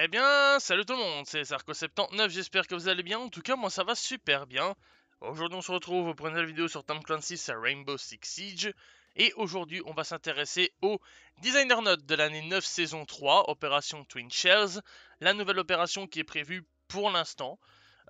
Eh bien, salut tout le monde, c'est Sarko79, j'espère que vous allez bien, en tout cas moi ça va super bien. Aujourd'hui on se retrouve pour une nouvelle vidéo sur Tom Clancy's Rainbow Six Siege, et aujourd'hui on va s'intéresser au Designer Note de l'année 9 saison 3, opération Twin Shells, la nouvelle opération qui est prévue pour l'instant,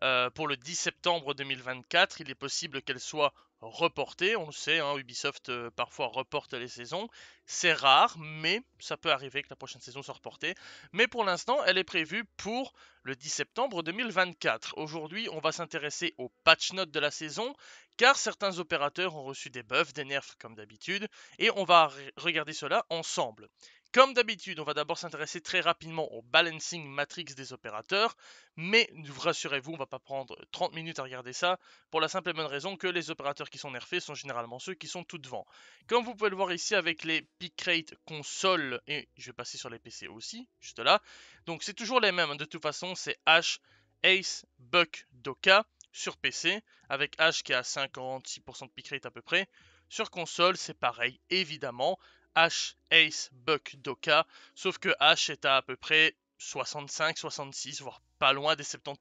euh, pour le 10 septembre 2024, il est possible qu'elle soit reporté. On le sait, hein, Ubisoft euh, parfois reporte les saisons. C'est rare, mais ça peut arriver que la prochaine saison soit reportée. Mais pour l'instant, elle est prévue pour le 10 septembre 2024. Aujourd'hui, on va s'intéresser aux patch notes de la saison, car certains opérateurs ont reçu des buffs, des nerfs comme d'habitude, et on va regarder cela ensemble. Comme d'habitude, on va d'abord s'intéresser très rapidement au balancing matrix des opérateurs, mais rassurez-vous, on ne va pas prendre 30 minutes à regarder ça, pour la simple et bonne raison que les opérateurs qui sont nerfés sont généralement ceux qui sont tout devant. Comme vous pouvez le voir ici avec les pick rate console, et je vais passer sur les PC aussi, juste là, donc c'est toujours les mêmes, hein. de toute façon c'est H, Ace, Buck, Doka, sur PC, avec H qui a 56% de pick rate à peu près, sur console, c'est pareil, évidemment. H, Ace, Buck, Doka, sauf que H est à à peu près 65, 66, voire pas loin des 70%.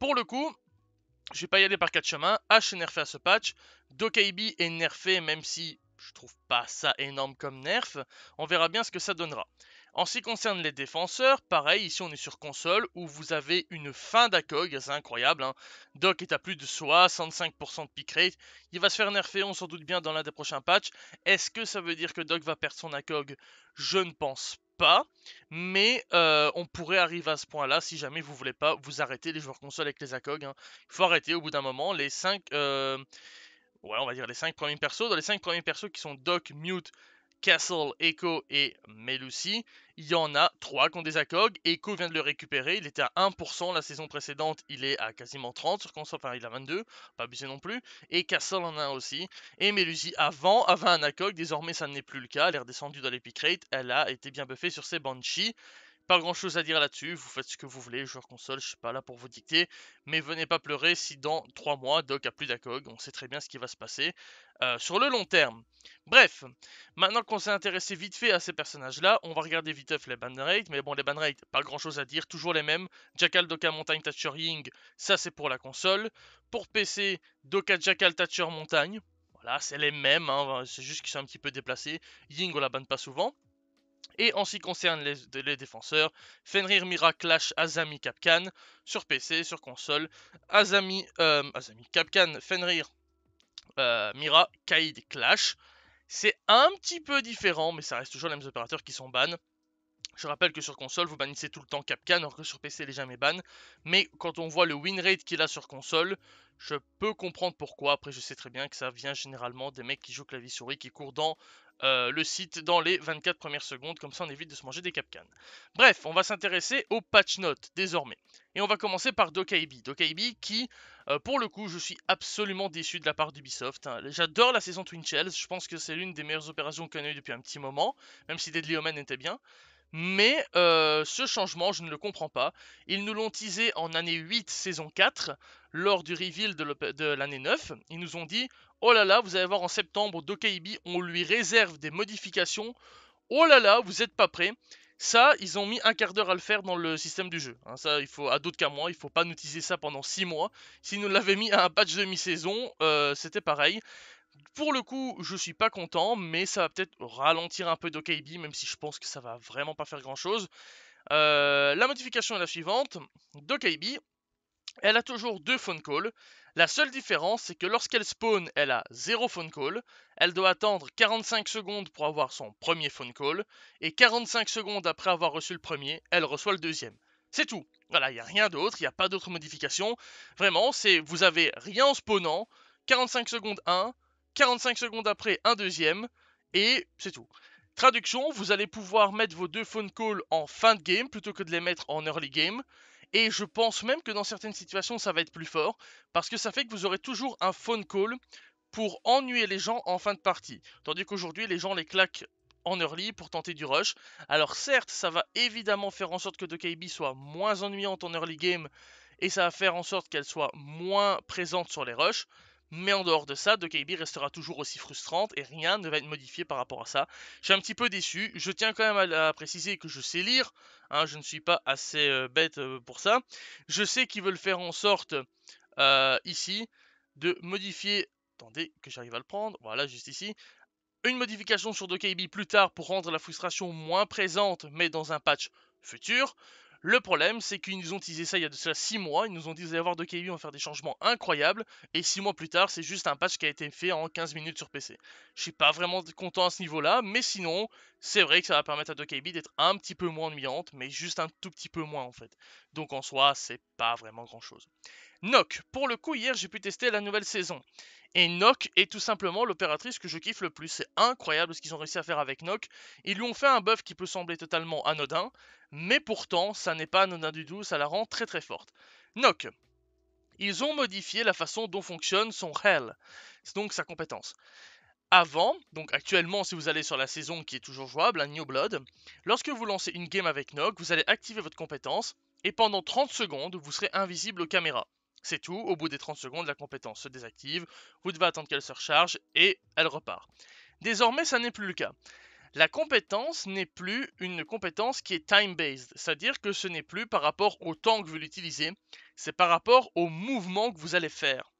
Pour le coup, je vais pas y aller par quatre chemins. H est nerfé à ce patch. Dokaibi est nerfé, même si je trouve pas ça énorme comme nerf. On verra bien ce que ça donnera. En ce qui concerne les défenseurs, pareil, ici on est sur console où vous avez une fin d'ACOG, c'est incroyable. Hein. Doc est à plus de 65% de pick rate. Il va se faire nerfer, on s'en doute bien, dans l'un des prochains patchs. Est-ce que ça veut dire que Doc va perdre son ACOG Je ne pense pas. Mais euh, on pourrait arriver à ce point-là si jamais vous voulez pas vous arrêter les joueurs console avec les ACOG. Hein. Il faut arrêter au bout d'un moment. Les 5... Euh, ouais, on va dire les 5 premiers persos. Dans les 5 premiers persos qui sont Doc, Mute, Castle, Echo et Melusi. Il y en a trois qui ont des ACOG. Echo vient de le récupérer. Il était à 1% la saison précédente. Il est à quasiment 30 sur console. Enfin, il a 22. Pas abusé non plus. Et Castle en a aussi. Et Melusi, avant, avait un ACOG. Désormais, ça n'est plus le cas. Elle est redescendue dans l'épicrate. Elle a été bien buffée sur ses Banshees. Pas grand chose à dire là-dessus, vous faites ce que vous voulez, joueur console, je suis pas là pour vous dicter, mais venez pas pleurer si dans 3 mois Doc a plus d'ACOG, on sait très bien ce qui va se passer euh, sur le long terme. Bref, maintenant qu'on s'est intéressé vite fait à ces personnages-là, on va regarder vite fait les ban mais bon les ban pas grand chose à dire, toujours les mêmes, Jackal, Doka, Montagne, Thatcher, Ying, ça c'est pour la console, pour PC, Doka, Jackal, Thatcher, Montagne, voilà, c'est les mêmes, hein, c'est juste qu'ils sont un petit peu déplacés, Ying on la banne pas souvent, et en ce qui concerne les, défenseurs, Fenrir Mira clash Azami Capcan sur PC, sur console, Azami, euh, Azami Capcan, Fenrir euh, Mira, Kaid clash. C'est un petit peu différent, mais ça reste toujours les mêmes opérateurs qui sont bannés. Je rappelle que sur console, vous bannissez tout le temps Capcan, alors que sur PC, il est jamais ban. Mais quand on voit le win rate qu'il a sur console, je peux comprendre pourquoi. Après, je sais très bien que ça vient généralement des mecs qui jouent clavier-souris, qui courent dans euh, le site dans les 24 premières secondes, comme ça on évite de se manger des capcans. Bref, on va s'intéresser aux patch notes désormais. Et on va commencer par Dokaibi. Dokaibi qui, euh, pour le coup, je suis absolument déçu de la part d'Ubisoft. Hein. J'adore la saison Twin Shells, je pense que c'est l'une des meilleures opérations qu'on a eu depuis un petit moment, même si Deadly Omen était bien. Mais euh, ce changement, je ne le comprends pas. Ils nous l'ont teasé en année 8, saison 4, lors du reveal de l'année 9. Ils nous ont dit Oh là là, vous allez voir en septembre, Dokeibi, on lui réserve des modifications. Oh là là, vous n'êtes pas prêts. Ça, ils ont mis un quart d'heure à le faire dans le système du jeu. Hein, ça, il faut, à d'autres qu'à moi, il faut pas utiliser ça pendant 6 mois. S'ils nous l'avaient mis à un patch de mi-saison, euh, c'était pareil. Pour le coup, je suis pas content, mais ça va peut-être ralentir un peu Dokeibi, même si je pense que ça va vraiment pas faire grand chose. Euh, la modification est la suivante. Dokeibi. Elle a toujours deux phone calls. La seule différence, c'est que lorsqu'elle spawn, elle a zéro phone call. Elle doit attendre 45 secondes pour avoir son premier phone call. Et 45 secondes après avoir reçu le premier, elle reçoit le deuxième. C'est tout. Voilà, il n'y a rien d'autre, il n'y a pas d'autres modifications. Vraiment, c'est vous avez rien en spawnant. 45 secondes 1, 45 secondes après un deuxième, et c'est tout. Traduction, vous allez pouvoir mettre vos deux phone calls en fin de game plutôt que de les mettre en early game. Et je pense même que dans certaines situations, ça va être plus fort, parce que ça fait que vous aurez toujours un phone call pour ennuyer les gens en fin de partie. Tandis qu'aujourd'hui, les gens les claquent en early pour tenter du rush. Alors certes, ça va évidemment faire en sorte que KB soit moins ennuyante en early game, et ça va faire en sorte qu'elle soit moins présente sur les rushs, mais en dehors de ça, De restera toujours aussi frustrante et rien ne va être modifié par rapport à ça. Je suis un petit peu déçu. Je tiens quand même à, préciser que je sais lire. Hein, je ne suis pas assez euh, bête euh, pour ça. Je sais qu'ils veulent faire en sorte euh, ici de modifier. Attendez que j'arrive à le prendre. Voilà, juste ici. Une modification sur 2 plus tard pour rendre la frustration moins présente, mais dans un patch futur. Le problème, c'est qu'ils nous ont utilisé ça il y a de cela 6 mois, ils nous ont dit vous allez voir de KU, faire des changements incroyables, et 6 mois plus tard, c'est juste un patch qui a été fait en 15 minutes sur PC. Je suis pas vraiment content à ce niveau-là, mais sinon, c'est vrai que ça va permettre à 2 d'être un petit peu moins ennuyante, mais juste un tout petit peu moins en fait. Donc en soi, c'est pas vraiment grand-chose. Nock, pour le coup, hier j'ai pu tester la nouvelle saison. Et Nock est tout simplement l'opératrice que je kiffe le plus. C'est incroyable ce qu'ils ont réussi à faire avec Nock. Ils lui ont fait un buff qui peut sembler totalement anodin, mais pourtant, ça n'est pas anodin du tout, ça la rend très très forte. Nock. Ils ont modifié la façon dont fonctionne son Hell, donc sa compétence. Avant, donc actuellement, si vous allez sur la saison qui est toujours jouable, un New Blood, lorsque vous lancez une game avec Nock, vous allez activer votre compétence, et pendant 30 secondes, vous serez invisible aux caméras. C'est tout, au bout des 30 secondes, la compétence se désactive, vous devez attendre qu'elle se recharge, et elle repart. Désormais, ça n'est plus le cas la compétence n'est plus une compétence qui est time-based, c'est-à-dire que ce n'est plus par rapport au temps que vous l'utilisez, c'est par rapport au mouvement que vous allez faire.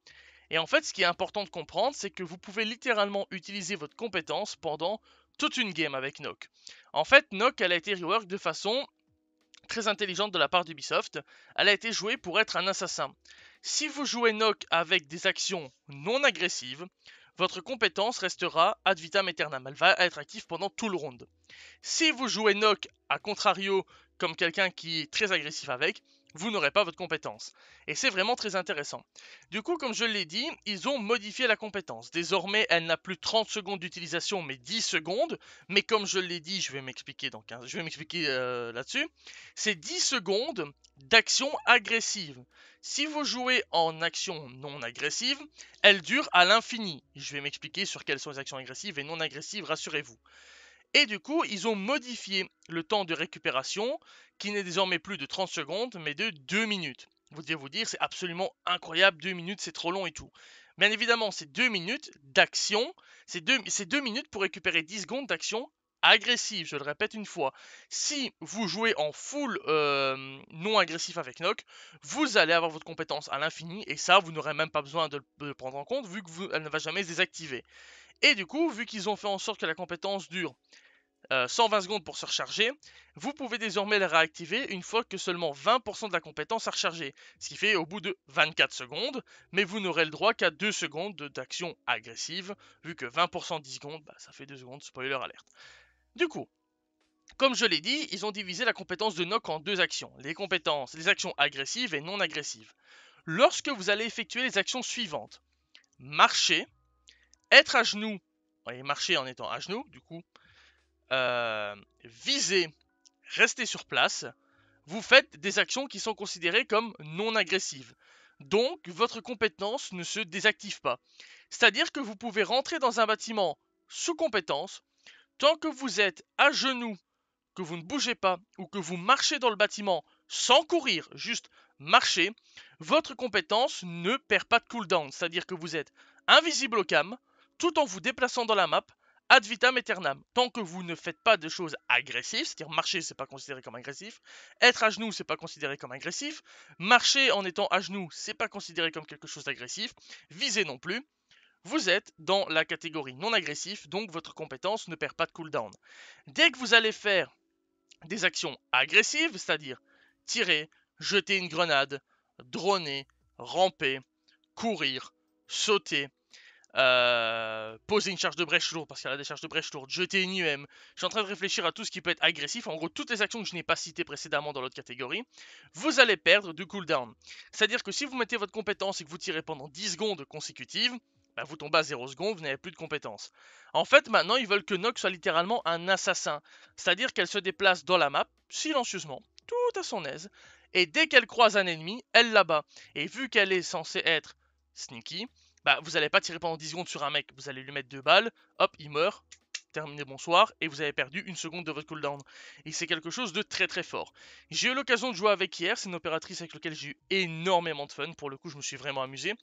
Et en fait, ce qui est important de comprendre, c'est que vous pouvez littéralement utiliser votre compétence pendant toute une game avec Nock. En fait, Nock, elle a été rework de façon très intelligente de la part d'Ubisoft. Elle a été jouée pour être un assassin. Si vous jouez Nock avec des actions non agressives, votre compétence restera ad vitam aeternam. Elle va être active pendant tout le round. Si vous jouez Nock, à contrario, comme quelqu'un qui est très agressif avec, vous n'aurez pas votre compétence. Et c'est vraiment très intéressant. Du coup, comme je l'ai dit, ils ont modifié la compétence. Désormais, elle n'a plus 30 secondes d'utilisation, mais 10 secondes. Mais comme je l'ai dit, je vais m'expliquer dans je vais m'expliquer euh, là-dessus. C'est 10 secondes d'action agressive. Si vous jouez en action non agressive, elle dure à l'infini. Je vais m'expliquer sur quelles sont les actions agressives et non agressives, rassurez-vous. Et du coup, ils ont modifié le temps de récupération, qui n'est désormais plus de 30 secondes, mais de 2 minutes. Vous devez vous dire, c'est absolument incroyable, 2 minutes, c'est trop long et tout. Bien évidemment, c'est 2 minutes d'action, c'est 2, minutes pour récupérer 10 secondes d'action agressive, je le répète une fois. Si vous jouez en full euh, non agressif avec Nock, vous allez avoir votre compétence à l'infini, et ça, vous n'aurez même pas besoin de le prendre en compte, vu qu'elle ne va jamais se désactiver. Et du coup, vu qu'ils ont fait en sorte que la compétence dure 120 euh, secondes pour se recharger, vous pouvez désormais la réactiver une fois que seulement 20% de la compétence a rechargé, ce qui fait au bout de 24 secondes, mais vous n'aurez le droit qu'à 2 secondes d'action agressive, vu que 20% 10 secondes, bah, ça fait 2 secondes, spoiler alerte. Du coup, comme je l'ai dit, ils ont divisé la compétence de Nock en deux actions, les compétences, les actions agressives et non agressives. Lorsque vous allez effectuer les actions suivantes, marcher, être à genoux et marcher en étant à genoux, du coup, euh, viser, rester sur place, vous faites des actions qui sont considérées comme non agressives. Donc, votre compétence ne se désactive pas. C'est-à-dire que vous pouvez rentrer dans un bâtiment sous compétence tant que vous êtes à genoux, que vous ne bougez pas ou que vous marchez dans le bâtiment sans courir, juste marcher, votre compétence ne perd pas de cooldown. C'est-à-dire que vous êtes invisible au cam, tout en vous déplaçant dans la map ad vitam aeternam. Tant que vous ne faites pas de choses agressives, c'est-à-dire marcher, c'est pas considéré comme agressif, être à genoux, c'est pas considéré comme agressif, marcher en étant à genoux, c'est pas considéré comme quelque chose d'agressif, viser non plus. Vous êtes dans la catégorie non agressif, donc votre compétence ne perd pas de cooldown. Dès que vous allez faire des actions agressives, c'est-à-dire tirer, jeter une grenade, droner, ramper, courir, sauter, euh, poser une charge de brèche lourde parce qu'elle a des charges de brèche lourde, jeter une UM. Je suis en train de réfléchir à tout ce qui peut être agressif. En gros, toutes les actions que je n'ai pas citées précédemment dans l'autre catégorie, vous allez perdre du cooldown. C'est-à-dire que si vous mettez votre compétence et que vous tirez pendant 10 secondes consécutives, bah, vous tombez à 0 secondes, vous n'avez plus de compétence En fait, maintenant, ils veulent que Nox soit littéralement un assassin. C'est-à-dire qu'elle se déplace dans la map, silencieusement, tout à son aise, et dès qu'elle croise un ennemi, elle l'abat. Et vu qu'elle est censée être sneaky, bah, vous n'allez pas tirer pendant 10 secondes sur un mec, vous allez lui mettre deux balles, hop, il meurt, terminé bonsoir, et vous avez perdu une seconde de votre cooldown. Et c'est quelque chose de très très fort. J'ai eu l'occasion de jouer avec hier, c'est une opératrice avec laquelle j'ai eu énormément de fun, pour le coup je me suis vraiment amusé.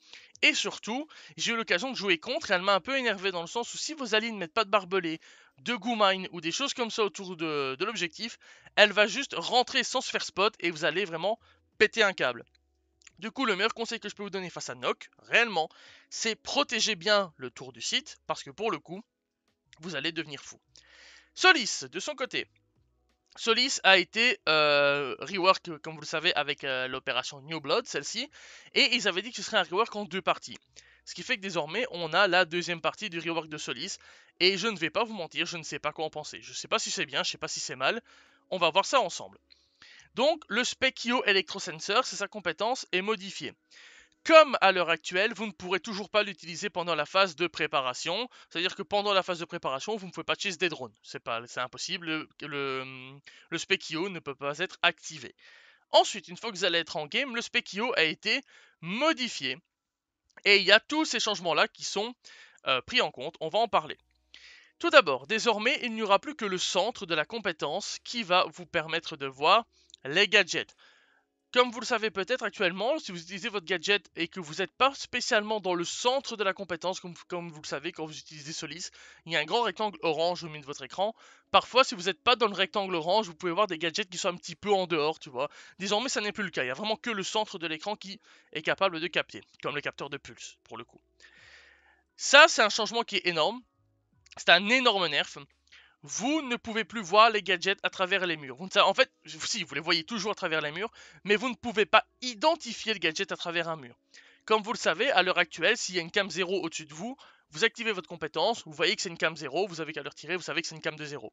Et surtout, j'ai eu l'occasion de jouer contre, et elle m'a un peu énervé dans le sens où si vos alliés ne mettent pas de barbelé, de mine ou des choses comme ça autour de, de l'objectif, elle va juste rentrer sans se faire spot, et vous allez vraiment péter un câble. Du coup, le meilleur conseil que je peux vous donner face à Nock, réellement, c'est protéger bien le tour du site, parce que pour le coup, vous allez devenir fou. Solis, de son côté. Solis a été euh, rework, comme vous le savez, avec euh, l'opération New Blood, celle-ci, et ils avaient dit que ce serait un rework en deux parties. Ce qui fait que désormais, on a la deuxième partie du rework de Solis, et je ne vais pas vous mentir, je ne sais pas quoi en penser. Je ne sais pas si c'est bien, je ne sais pas si c'est mal, on va voir ça ensemble. Donc le Specchio Electrosensor, c'est sa compétence, est modifié. Comme à l'heure actuelle, vous ne pourrez toujours pas l'utiliser pendant la phase de préparation. C'est-à-dire que pendant la phase de préparation, vous ne pouvez pas chase des drones. C'est impossible, le, le, Specchio ne peut pas être activé. Ensuite, une fois que vous allez être en game, le Specchio a été modifié. Et il y a tous ces changements-là qui sont euh, pris en compte, on va en parler. Tout d'abord, désormais, il n'y aura plus que le centre de la compétence qui va vous permettre de voir les gadgets. Comme vous le savez peut-être actuellement, si vous utilisez votre gadget et que vous n'êtes pas spécialement dans le centre de la compétence, comme, vous le savez quand vous utilisez Solis, il y a un grand rectangle orange au milieu de votre écran. Parfois, si vous n'êtes pas dans le rectangle orange, vous pouvez voir des gadgets qui sont un petit peu en dehors, tu vois. Désormais, ça n'est plus le cas. Il n'y a vraiment que le centre de l'écran qui est capable de capter, comme le capteur de pulse, pour le coup. Ça, c'est un changement qui est énorme. C'est un énorme nerf vous ne pouvez plus voir les gadgets à travers les murs. en fait, si, vous les voyez toujours à travers les murs, mais vous ne pouvez pas identifier le gadget à travers un mur. Comme vous le savez, à l'heure actuelle, s'il y a une cam 0 au-dessus de vous, vous activez votre compétence, vous voyez que c'est une cam 0, vous avez qu'à le retirer, vous savez que c'est une cam de 0.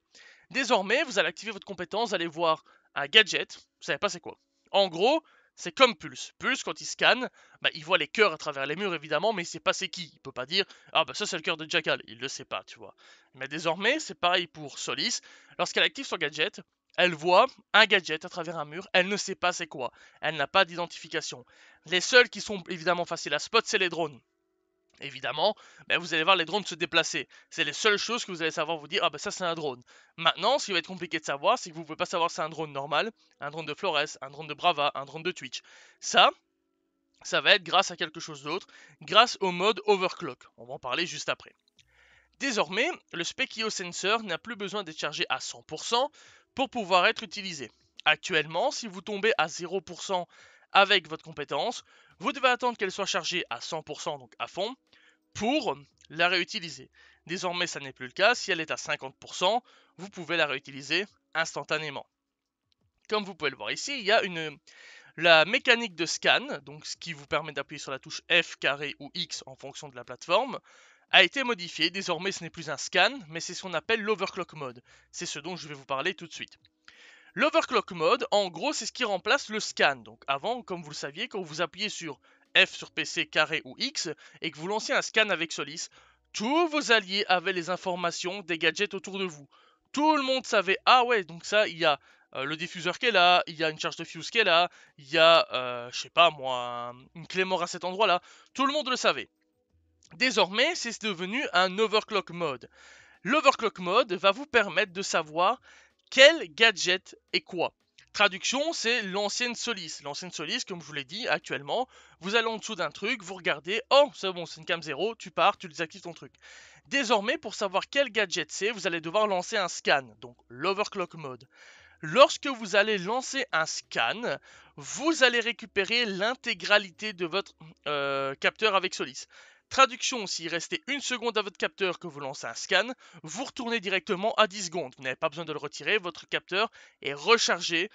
Désormais, vous allez activer votre compétence, vous allez voir un gadget, vous savez pas c'est quoi. En gros, c'est comme Pulse. Pulse, quand il scanne, bah, il voit les cœurs à travers les murs, évidemment, mais il sait pas c'est qui. Il peut pas dire Ah, bah ça, c'est le cœur de Jackal. Il le sait pas, tu vois. Mais désormais, c'est pareil pour Solis. Lorsqu'elle active son gadget, elle voit un gadget à travers un mur, elle ne sait pas c'est quoi. Elle n'a pas d'identification. Les seuls qui sont évidemment faciles à spot, c'est les drones évidemment, ben, vous allez voir les drones se déplacer. C'est les seules choses que vous allez savoir vous dire, ah ben ça c'est un drone. Maintenant, ce qui va être compliqué de savoir, c'est que vous ne pouvez pas savoir si c'est un drone normal, un drone de Flores, un drone de Brava, un drone de Twitch. Ça, ça va être grâce à quelque chose d'autre, grâce au mode overclock. On va en parler juste après. Désormais, le Specchio Sensor n'a plus besoin d'être chargé à 100% pour pouvoir être utilisé. Actuellement, si vous tombez à 0% avec votre compétence, vous devez attendre qu'elle soit chargée à 100%, donc à fond, pour la réutiliser. Désormais, ça n'est plus le cas. Si elle est à 50%, vous pouvez la réutiliser instantanément. Comme vous pouvez le voir ici, il y a une, la mécanique de scan, donc ce qui vous permet d'appuyer sur la touche F carré ou X en fonction de la plateforme, a été modifiée. Désormais, ce n'est plus un scan, mais c'est ce qu'on appelle l'overclock mode. C'est ce dont je vais vous parler tout de suite. L'overclock mode, en gros, c'est ce qui remplace le scan. Donc avant, comme vous le saviez, quand vous appuyez sur F sur PC carré ou X et que vous lancez un scan avec Solis, tous vos alliés avaient les informations des gadgets autour de vous. Tout le monde savait, ah ouais, donc ça, il y a euh, le diffuseur qui est là, il y a une charge de fuse qui est là, il y a, euh, je sais pas moi, une clé mort à cet endroit-là. Tout le monde le savait. Désormais, c'est devenu un overclock mode. L'overclock mode va vous permettre de savoir quel gadget et quoi Traduction, c'est l'ancienne Solis. L'ancienne Solis, comme je vous l'ai dit actuellement, vous allez en dessous d'un truc, vous regardez, oh, c'est bon, c'est une cam 0, tu pars, tu désactives ton truc. Désormais, pour savoir quel gadget c'est, vous allez devoir lancer un scan, donc l'overclock mode. Lorsque vous allez lancer un scan, vous allez récupérer l'intégralité de votre euh, capteur avec Solis. Traduction, s'il restait une seconde à votre capteur que vous lancez un scan, vous retournez directement à 10 secondes. Vous n'avez pas besoin de le retirer, votre capteur est rechargé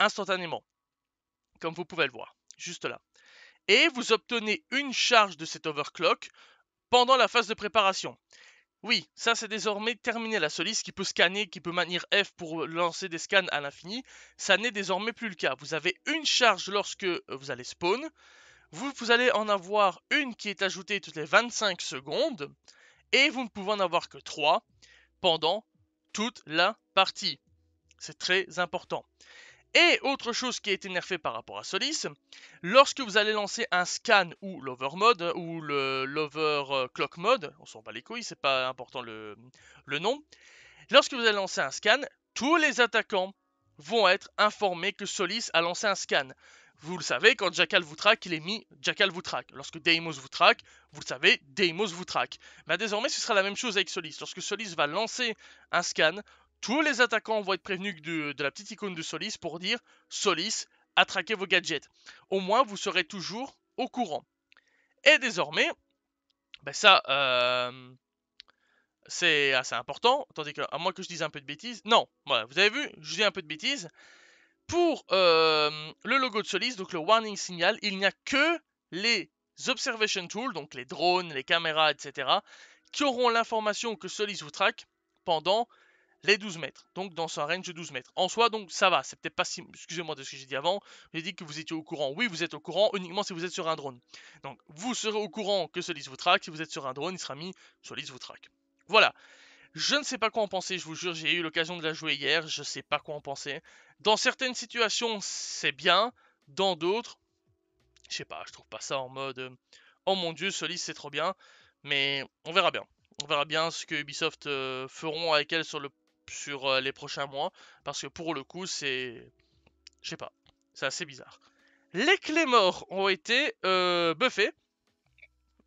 instantanément. Comme vous pouvez le voir, juste là. Et vous obtenez une charge de cet overclock pendant la phase de préparation. Oui, ça c'est désormais terminé. La soliste qui peut scanner, qui peut maintenir F pour lancer des scans à l'infini, ça n'est désormais plus le cas. Vous avez une charge lorsque vous allez spawn, vous, allez en avoir une qui est ajoutée toutes les 25 secondes, et vous ne pouvez en avoir que trois pendant toute la partie. C'est très important. Et autre chose qui a été nerfée par rapport à Solis, lorsque vous allez lancer un scan ou l'over mode ou euh, Clock mode, on s'en bat les couilles, c'est pas important le nom. Lorsque vous allez lancer un scan, tous les attaquants vont être informés que Solis a lancé un scan. Vous le savez, quand Jackal vous traque, il est mis Jackal vous traque. Lorsque Deimos vous traque, vous le savez, Deimos vous traque. Bah, désormais, ce sera la même chose avec Solis. Lorsque Solis va lancer un scan, tous les attaquants vont être prévenus de, la petite icône de Solis pour dire Solis, attraquez vos gadgets. Au moins, vous serez toujours au courant. Et désormais, ben ça, euh, c'est assez important. Tandis que, à moins que je dise un peu de bêtises. Non, voilà, vous avez vu, je dis un peu de bêtises pour le logo de Solis, donc le warning signal, il n'y a que les observation tools, donc les drones, les caméras, etc., qui auront l'information que Solis vous traque pendant les 12 mètres, donc dans un range de 12 mètres. En soi, donc ça va, c'est peut-être pas si... Excusez-moi de ce que j'ai dit avant, j'ai dit que vous étiez au courant. Oui, vous êtes au courant uniquement si vous êtes sur un drone. Donc vous serez au courant que Solis vous traque, si vous êtes sur un drone, il sera mis Solis vous traque. Voilà. Je ne sais pas quoi en penser, je vous jure, j'ai eu l'occasion de la jouer hier, je ne sais pas quoi en penser. Dans certaines situations, c'est bien, dans d'autres, je sais pas, je trouve pas ça en mode euh, oh mon dieu, ce c'est trop bien, mais on verra bien. On verra bien ce que Ubisoft euh, feront avec elle sur, le, sur euh, les prochains mois, parce que pour le coup, c'est. Je sais pas, c'est assez bizarre. Les clés morts ont été buffées,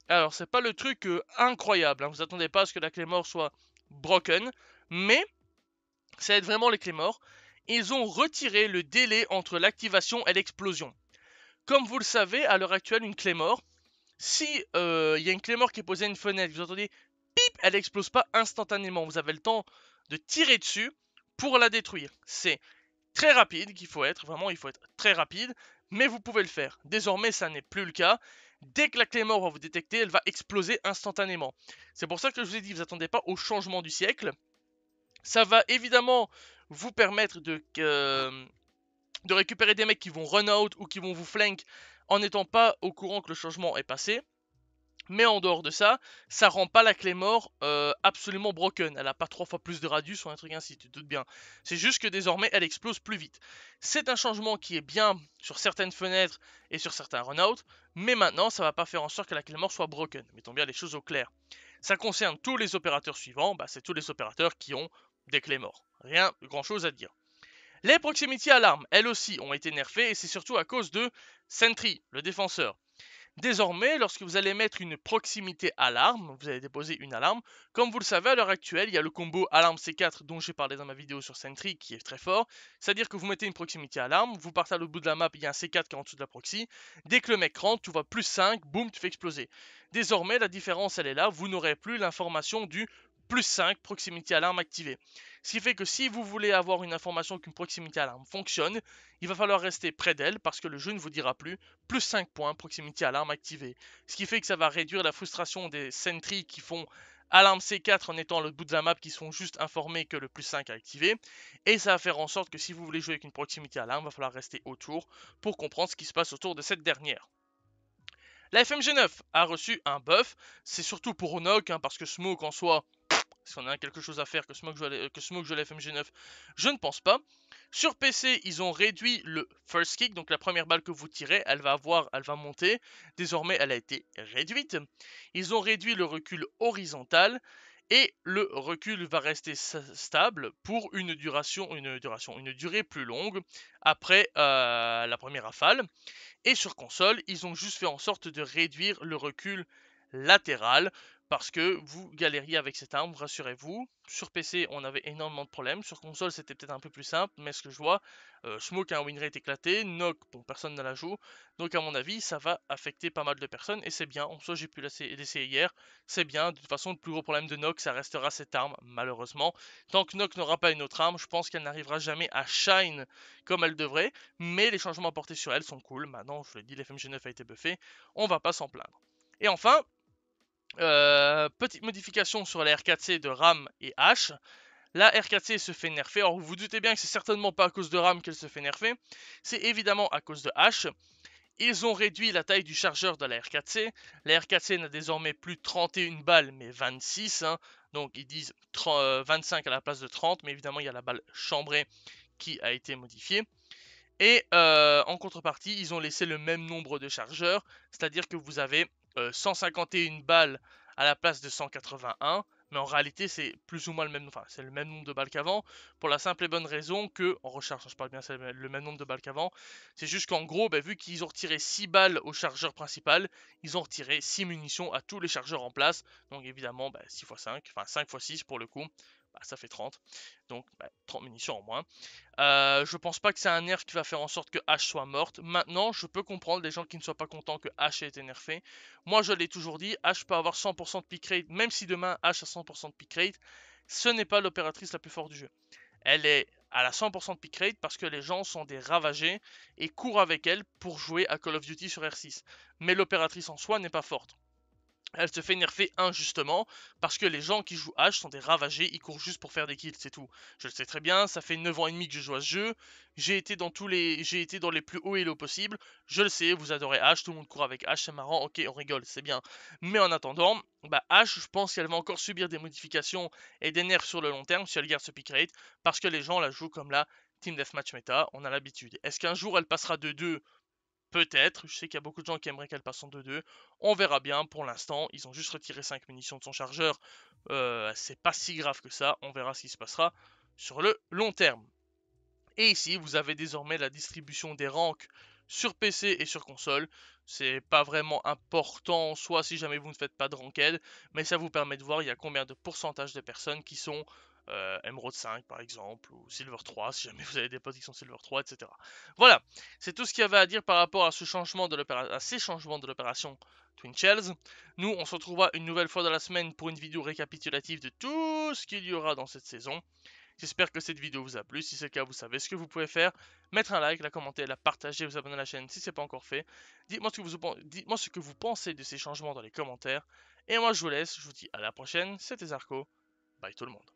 alors Alors, c'est pas le truc incroyable, hein, vous attendez pas à ce que la clé mort soit broken, mais ça être vraiment les clés morts. Ils ont retiré le délai entre l'activation et l'explosion. Comme vous le savez, à l'heure actuelle, une clé mort, si euh, il y a une clé mort qui est posée à une fenêtre, vous entendez pip, elle n'explose pas instantanément. Vous avez le temps de tirer dessus pour la détruire. C'est très rapide qu'il faut être, vraiment il faut être très rapide, mais vous pouvez le faire. Désormais, ça n'est plus le cas. Dès que la clé mort va vous détecter, elle va exploser instantanément. C'est pour ça que je vous ai dit, vous attendez pas au changement du siècle. Ça va évidemment vous permettre de, euh, de récupérer des mecs qui vont run out ou qui vont vous flank en n'étant pas au courant que le changement est passé. Mais en dehors de ça, ça rend pas la clé mort euh, absolument broken. Elle a pas trois fois plus de radius ou un truc ainsi, tu te doutes bien. C'est juste que désormais, elle explose plus vite. C'est un changement qui est bien sur certaines fenêtres et sur certains runouts, mais maintenant, ça va pas faire en sorte que la clé mort soit broken. Mettons bien les choses au clair. Ça concerne tous les opérateurs suivants, bah, c'est tous les opérateurs qui ont des clés morts. Rien, grand chose à dire. Les Proximity alarmes, elles aussi, ont été nerfées et c'est surtout à cause de Sentry, le défenseur. Désormais, lorsque vous allez mettre une proximité alarme, vous allez déposer une alarme. Comme vous le savez, à l'heure actuelle, il y a le combo alarme C4 dont j'ai parlé dans ma vidéo sur Sentry qui est très fort. C'est-à-dire que vous mettez une proximité alarme, vous partez à l'autre bout de la map, il y a un C4 qui est en dessous de la proxy. Dès que le mec rentre, tu vois plus 5, boum, tu fais exploser. Désormais, la différence, elle est là. Vous n'aurez plus l'information du plus 5, proximité alarme activée. Ce qui fait que si vous voulez avoir une information qu'une proximité alarme fonctionne, il va falloir rester près d'elle parce que le jeu ne vous dira plus plus 5 points, proximité alarme activée. Ce qui fait que ça va réduire la frustration des sentries qui font alarme C4 en étant le bout de la map qui sont juste informés que le plus 5 est activé. Et ça va faire en sorte que si vous voulez jouer avec une proximité alarme, il va falloir rester autour pour comprendre ce qui se passe autour de cette dernière. La FMG9 a reçu un buff, c'est surtout pour Onok, hein, parce que Smoke en soi, est-ce qu'on a quelque chose à faire que Smoke joue 9 Je ne pense pas. Sur PC, ils ont réduit le first kick, donc la première balle que vous tirez, elle va avoir, elle va monter. Désormais, elle a été réduite. Ils ont réduit le recul horizontal et le recul va rester stable pour une durée plus longue après euh, la première rafale. Et sur console, ils ont juste fait en sorte de réduire le recul latéral parce que vous galériez avec cette arme, rassurez-vous. Sur PC, on avait énormément de problèmes. Sur console, c'était peut-être un peu plus simple, mais ce que je vois, euh, Smoke a un winrate éclaté, Nock, bon, personne ne la joue. Donc, à mon avis, ça va affecter pas mal de personnes, et c'est bien. En soi, j'ai pu l'essayer hier, c'est bien. De toute façon, le plus gros problème de Nock, ça restera cette arme, malheureusement. Tant que Nock n'aura pas une autre arme, je pense qu'elle n'arrivera jamais à shine comme elle devrait, mais les changements apportés sur elle sont cool. Maintenant, je le dis, l'FMG9 a été buffé, on va pas s'en plaindre. Et enfin, euh, petite modification sur la R4C de RAM et H. La R4C se fait nerfer. Alors vous vous doutez bien que c'est certainement pas à cause de RAM qu'elle se fait nerfer. C'est évidemment à cause de H. Ils ont réduit la taille du chargeur de la R4C. La R4C n'a désormais plus 31 balles mais 26. Hein. Donc ils disent 25 euh, à la place de 30. Mais évidemment il y a la balle chambrée qui a été modifiée. Et euh, en contrepartie, ils ont laissé le même nombre de chargeurs, c'est-à-dire que vous avez 151 euh, balles à la place de 181, mais en réalité c'est plus ou moins le même, enfin c'est le même nombre de balles qu'avant, pour la simple et bonne raison que, en recharge, je parle bien, c'est le même nombre de balles qu'avant, c'est juste qu'en gros, bah, vu qu'ils ont retiré 6 balles au chargeur principal, ils ont retiré 6 munitions à tous les chargeurs en place, donc évidemment 6 x 5, enfin 5 x 6 pour le coup, bah, ça fait 30. Donc 30 bah, munitions en moins. Euh, je pense pas que c'est un nerf qui va faire en sorte que H soit morte. Maintenant, je peux comprendre les gens qui ne soient pas contents que H ait été nerfé. Moi, je l'ai toujours dit, H peut avoir 100% de pick rate, même si demain H a 100% de pick rate. Ce n'est pas l'opératrice la plus forte du jeu. Elle est à la 100% de pick rate parce que les gens sont des ravagés et courent avec elle pour jouer à Call of Duty sur R6. Mais l'opératrice en soi n'est pas forte elle se fait nerfer injustement parce que les gens qui jouent H sont des ravagés, ils courent juste pour faire des kills, c'est tout. Je le sais très bien, ça fait 9 ans et demi que je joue à ce jeu, j'ai été dans tous les j'ai été dans les plus hauts hélos possibles, je le sais, vous adorez H, tout le monde court avec H, c'est marrant, ok, on rigole, c'est bien. Mais en attendant, bah H, je pense qu'elle va encore subir des modifications et des nerfs sur le long terme si elle garde ce pick rate parce que les gens la jouent comme la Team Deathmatch Meta, on a l'habitude. Est-ce qu'un jour elle passera de 2 Peut-être, je sais qu'il y a beaucoup de gens qui aimeraient qu'elle passe en 2-2. On verra bien, pour l'instant, ils ont juste retiré 5 munitions de son chargeur. Euh, c'est pas si grave que ça, on verra ce qui se passera sur le long terme. Et ici, vous avez désormais la distribution des ranks sur PC et sur console. C'est pas vraiment important, soit si jamais vous ne faites pas de ranked, mais ça vous permet de voir il y a combien de pourcentage de personnes qui sont euh, Emerald 5 par exemple, ou Silver 3 si jamais vous avez des potes qui sont Silver 3, etc. Voilà, c'est tout ce qu'il y avait à dire par rapport à, ce changement de ces changements de l'opération Twin Shells. Nous, on se retrouvera une nouvelle fois dans la semaine pour une vidéo récapitulative de tout ce qu'il y aura dans cette saison. J'espère que cette vidéo vous a plu. Si c'est le cas, vous savez ce que vous pouvez faire. Mettre un like, la commenter, la partager, vous abonner à la chaîne si ce n'est pas encore fait. Dites-moi ce, dites ce, que vous pensez de ces changements dans les commentaires. Et moi, je vous laisse. Je vous dis à la prochaine. C'était Zarco. Bye tout le monde.